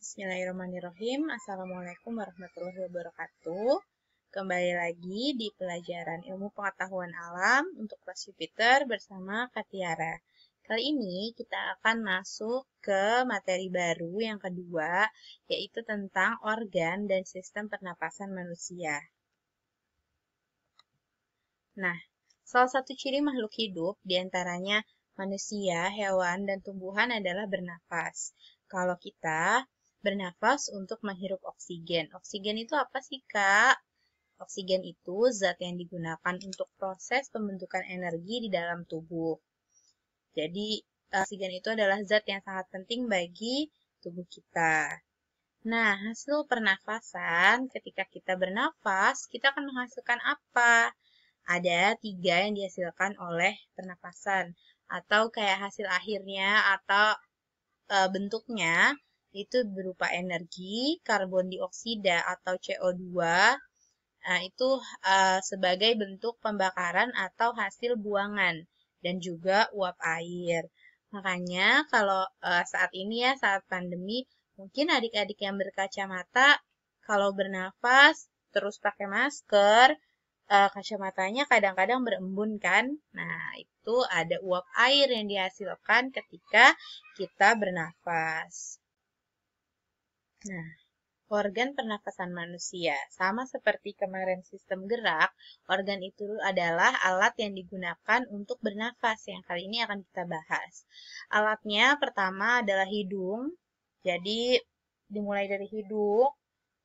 Bismillahirrahmanirrahim. Assalamualaikum warahmatullahi wabarakatuh. Kembali lagi di pelajaran ilmu pengetahuan alam untuk kelas Jupiter bersama Katiara. Kali ini kita akan masuk ke materi baru yang kedua, yaitu tentang organ dan sistem pernapasan manusia. Nah, salah satu ciri makhluk hidup diantaranya manusia, hewan, dan tumbuhan adalah bernapas. Kalau kita bernapas untuk menghirup oksigen. Oksigen itu apa sih, Kak? Oksigen itu zat yang digunakan untuk proses pembentukan energi di dalam tubuh. Jadi, eh, oksigen itu adalah zat yang sangat penting bagi tubuh kita. Nah, hasil pernafasan ketika kita bernafas, kita akan menghasilkan apa? ada tiga yang dihasilkan oleh pernapasan atau kayak hasil akhirnya atau e, bentuknya itu berupa energi, karbon dioksida atau CO2 Nah, itu e, sebagai bentuk pembakaran atau hasil buangan dan juga uap air. Makanya kalau e, saat ini ya saat pandemi mungkin adik-adik yang berkacamata kalau bernafas terus pakai masker, uh, kacamatanya kadang-kadang berembun kan. Nah, itu ada uap air yang dihasilkan ketika kita bernafas. Nah, organ pernafasan manusia. Sama seperti kemarin sistem gerak, organ itu adalah alat yang digunakan untuk bernafas yang kali ini akan kita bahas. Alatnya pertama adalah hidung. Jadi dimulai dari hidung,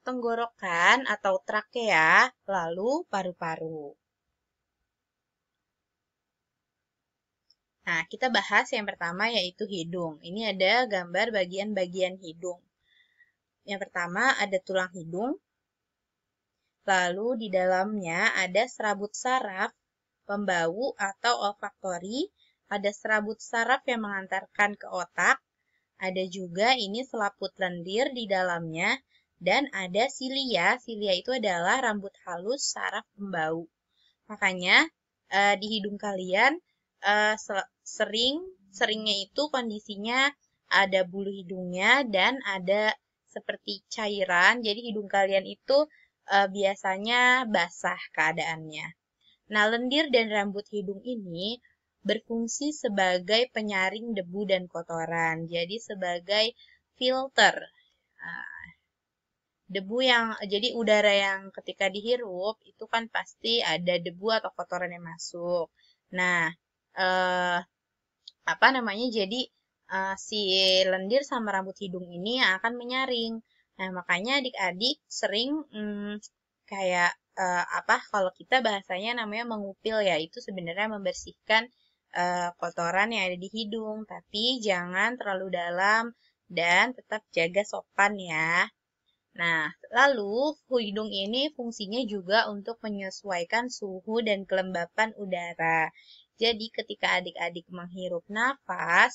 tenggorokan atau trakea, ya, lalu paru-paru. Nah, kita bahas yang pertama yaitu hidung. Ini ada gambar bagian-bagian hidung. Yang pertama ada tulang hidung, lalu di dalamnya ada serabut saraf, pembau atau olfaktori, ada serabut saraf yang mengantarkan ke otak, ada juga ini selaput lendir di dalamnya, dan ada silia. Silia itu adalah rambut halus saraf pembau. Makanya uh, di hidung kalian uh, sering seringnya itu kondisinya ada bulu hidungnya dan ada seperti cairan. Jadi hidung kalian itu uh, biasanya basah keadaannya. Nah, lendir dan rambut hidung ini berfungsi sebagai penyaring debu dan kotoran. Jadi sebagai filter. Uh, debu yang jadi udara yang ketika dihirup itu kan pasti ada debu atau kotoran yang masuk. Nah, eh, apa namanya? Jadi eh, si lendir sama rambut hidung ini yang akan menyaring. Nah, makanya adik-adik sering hmm, kayak eh, apa? Kalau kita bahasanya namanya mengupil ya, itu sebenarnya membersihkan eh, kotoran yang ada di hidung, tapi jangan terlalu dalam dan tetap jaga sopan ya. Nah, lalu hidung ini fungsinya juga untuk menyesuaikan suhu dan kelembapan udara. Jadi ketika adik-adik menghirup nafas,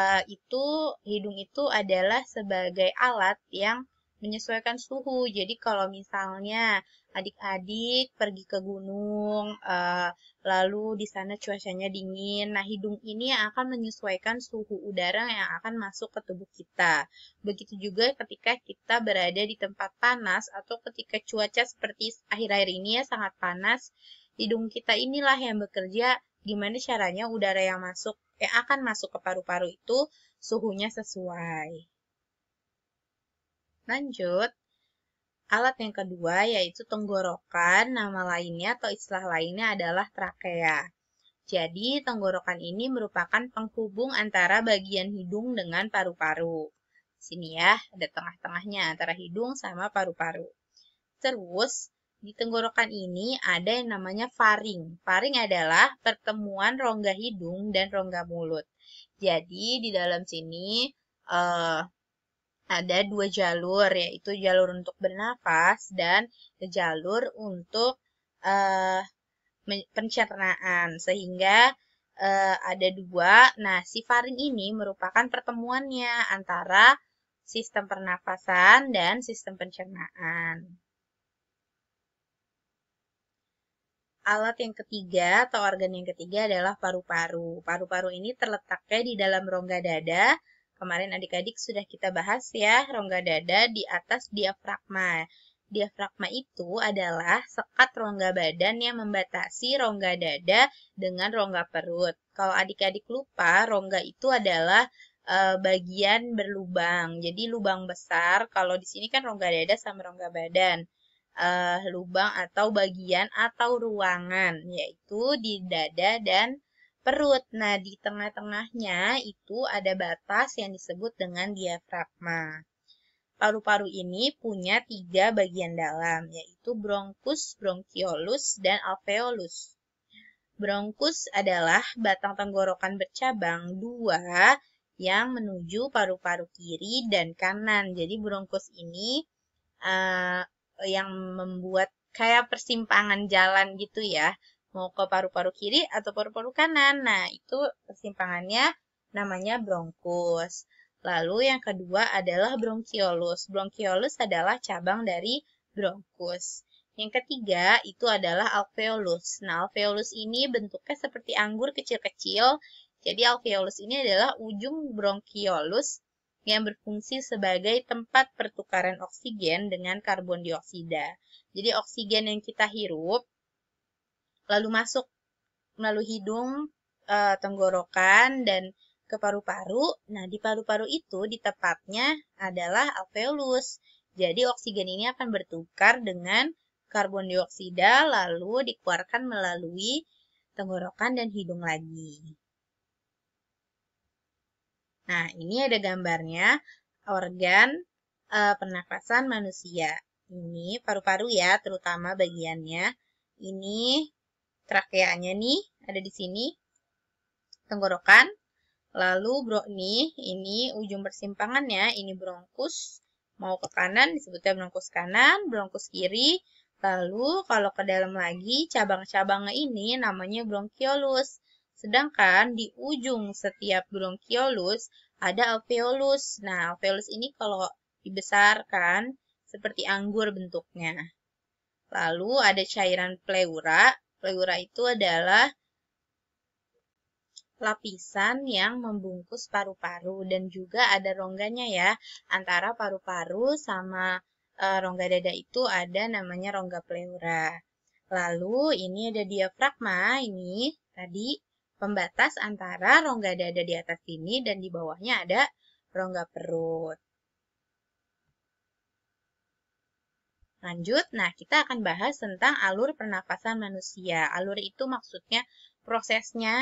eh, itu hidung itu adalah sebagai alat yang menyesuaikan suhu. Jadi kalau misalnya adik-adik pergi ke gunung, uh, lalu di sana cuacanya dingin. Nah, hidung ini yang akan menyesuaikan suhu udara yang akan masuk ke tubuh kita. Begitu juga ketika kita berada di tempat panas atau ketika cuaca seperti akhir-akhir ini ya sangat panas, hidung kita inilah yang bekerja gimana caranya udara yang masuk yang akan masuk ke paru-paru itu suhunya sesuai. Lanjut. Alat yang kedua yaitu tenggorokan, nama lainnya atau istilah lainnya adalah trakea. Jadi, tenggorokan ini merupakan penghubung antara bagian hidung dengan paru-paru. Sini ya, ada tengah-tengahnya antara hidung sama paru-paru. Terus, di tenggorokan ini ada yang namanya faring. Faring adalah pertemuan rongga hidung dan rongga mulut. Jadi, di dalam sini, Uh, ada dua jalur yaitu jalur untuk bernafas dan jalur untuk uh, pencernaan sehingga uh, ada dua. Nah, si faring ini merupakan pertemuannya antara sistem pernafasan dan sistem pencernaan. Alat yang ketiga atau organ yang ketiga adalah paru-paru. Paru-paru ini terletaknya di dalam rongga dada Kemarin adik-adik sudah kita bahas ya, rongga dada di atas diafragma. Diafragma itu adalah sekat rongga badan yang membatasi rongga dada dengan rongga perut. Kalau adik-adik lupa, rongga itu adalah eh, bagian berlubang. Jadi lubang besar, kalau di sini kan rongga dada sama rongga badan eh, lubang atau bagian atau ruangan, yaitu di dada dan perut. Nah, di tengah-tengahnya itu ada batas yang disebut dengan diafragma. Paru-paru ini punya tiga bagian dalam, yaitu bronkus, bronchiolus, dan alveolus. Bronkus adalah batang tenggorokan bercabang dua yang menuju paru-paru kiri dan kanan. Jadi bronkus ini uh, yang membuat kayak persimpangan jalan gitu ya mau ke paru-paru kiri atau paru-paru kanan. Nah, itu persimpangannya namanya bronkus. Lalu yang kedua adalah bronchiolus. Bronchiolus adalah cabang dari bronkus. Yang ketiga itu adalah alveolus. Nah, alveolus ini bentuknya seperti anggur kecil-kecil. Jadi alveolus ini adalah ujung bronchiolus yang berfungsi sebagai tempat pertukaran oksigen dengan karbon dioksida. Jadi oksigen yang kita hirup lalu masuk melalui hidung, uh, tenggorokan, dan ke paru-paru. Nah, di paru-paru itu di tepatnya adalah alveolus. Jadi, oksigen ini akan bertukar dengan karbon dioksida lalu dikeluarkan melalui tenggorokan dan hidung lagi. Nah, ini ada gambarnya organ e, pernafasan manusia. Ini paru-paru ya, terutama bagiannya. Ini trakeanya nih ada di sini tenggorokan lalu bro nih ini ujung persimpangannya ini bronkus mau ke kanan disebutnya bronkus kanan bronkus kiri lalu kalau ke dalam lagi cabang-cabangnya ini namanya bronkiolus sedangkan di ujung setiap bronkiolus ada alveolus nah alveolus ini kalau dibesarkan seperti anggur bentuknya lalu ada cairan pleura Pleura itu adalah lapisan yang membungkus paru-paru dan juga ada rongganya ya. Antara paru-paru sama e, rongga dada itu ada namanya rongga pleura. Lalu ini ada diafragma ini tadi pembatas antara rongga dada di atas sini dan di bawahnya ada rongga perut. Lanjut, nah kita akan bahas tentang alur pernapasan manusia. Alur itu maksudnya prosesnya,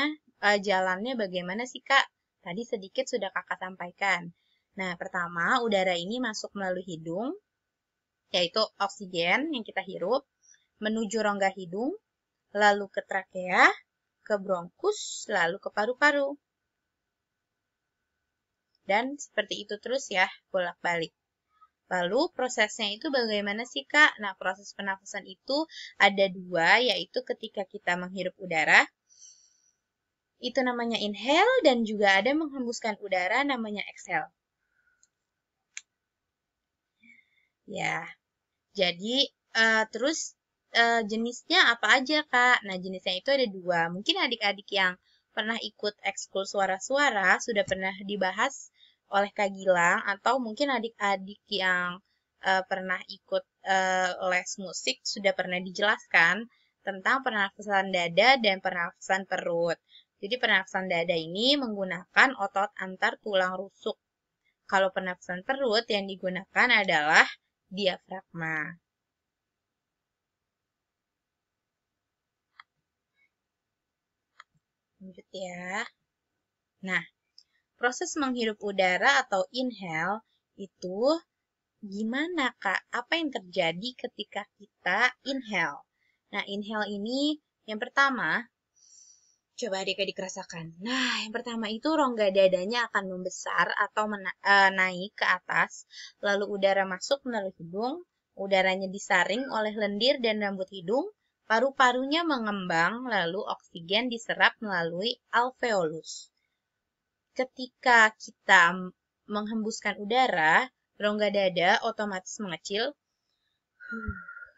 e, jalannya bagaimana sih kak? Tadi sedikit sudah kakak sampaikan. Nah, pertama udara ini masuk melalui hidung, yaitu oksigen yang kita hirup, menuju rongga hidung, lalu ke trakea, ke bronkus, lalu ke paru-paru. Dan seperti itu terus ya, bolak-balik. Lalu prosesnya itu bagaimana sih Kak? Nah, proses penafasan itu ada dua, yaitu ketika kita menghirup udara, itu namanya inhale, dan juga ada menghembuskan udara namanya exhale. Ya, jadi uh, terus uh, jenisnya apa aja Kak? Nah, jenisnya itu ada dua. Mungkin adik-adik yang pernah ikut ekskul suara-suara sudah pernah dibahas oleh Kak Gilang atau mungkin adik-adik yang uh, pernah ikut uh, les musik sudah pernah dijelaskan tentang pernafasan dada dan pernafasan perut. Jadi pernafasan dada ini menggunakan otot antar tulang rusuk. Kalau pernafasan perut yang digunakan adalah diafragma. Lanjut ya. Nah, proses menghirup udara atau inhale itu gimana kak? Apa yang terjadi ketika kita inhale? Nah, inhale ini yang pertama, coba adik-adik rasakan. Nah, yang pertama itu rongga dadanya akan membesar atau mena- uh, naik ke atas, lalu udara masuk melalui hidung, udaranya disaring oleh lendir dan rambut hidung, paru-parunya mengembang, lalu oksigen diserap melalui alveolus ketika kita menghembuskan udara, rongga dada otomatis mengecil,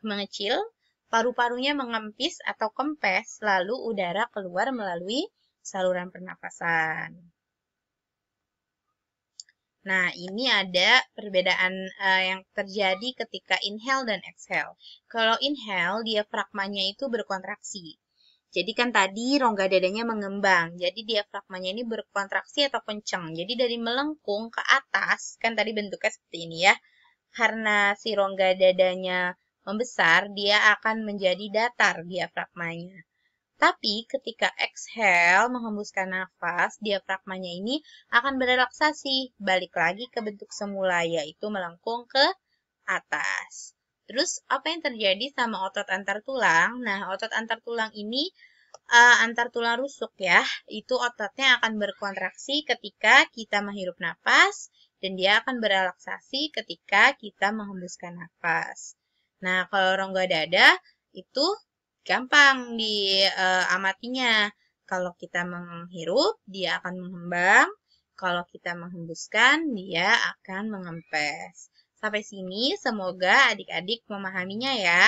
mengecil, paru-parunya mengempis atau kempes, lalu udara keluar melalui saluran pernapasan. Nah, ini ada perbedaan uh, yang terjadi ketika inhale dan exhale. Kalau inhale, diafragmanya itu berkontraksi. Jadi kan tadi rongga dadanya mengembang, jadi diafragmanya ini berkontraksi atau kencang. Jadi dari melengkung ke atas, kan tadi bentuknya seperti ini ya. Karena si rongga dadanya membesar, dia akan menjadi datar diafragmanya. Tapi ketika exhale menghembuskan nafas, diafragmanya ini akan berrelaksasi, balik lagi ke bentuk semula yaitu melengkung ke atas. Terus apa yang terjadi sama otot antar tulang? Nah, otot antar tulang ini uh, antar tulang rusuk ya. Itu ototnya akan berkontraksi ketika kita menghirup napas dan dia akan berelaksasi ketika kita menghembuskan napas. Nah, kalau rongga dada itu gampang diamatinya. Eh, kalau kita menghirup, dia akan mengembang. Kalau kita menghembuskan, dia akan mengempes. Sampai sini semoga adik-adik memahaminya ya.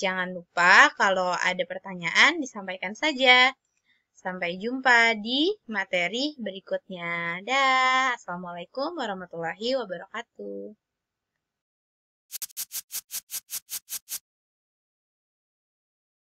Jangan lupa kalau ada pertanyaan disampaikan saja. Sampai jumpa di materi berikutnya. Dah, assalamualaikum warahmatullahi wabarakatuh.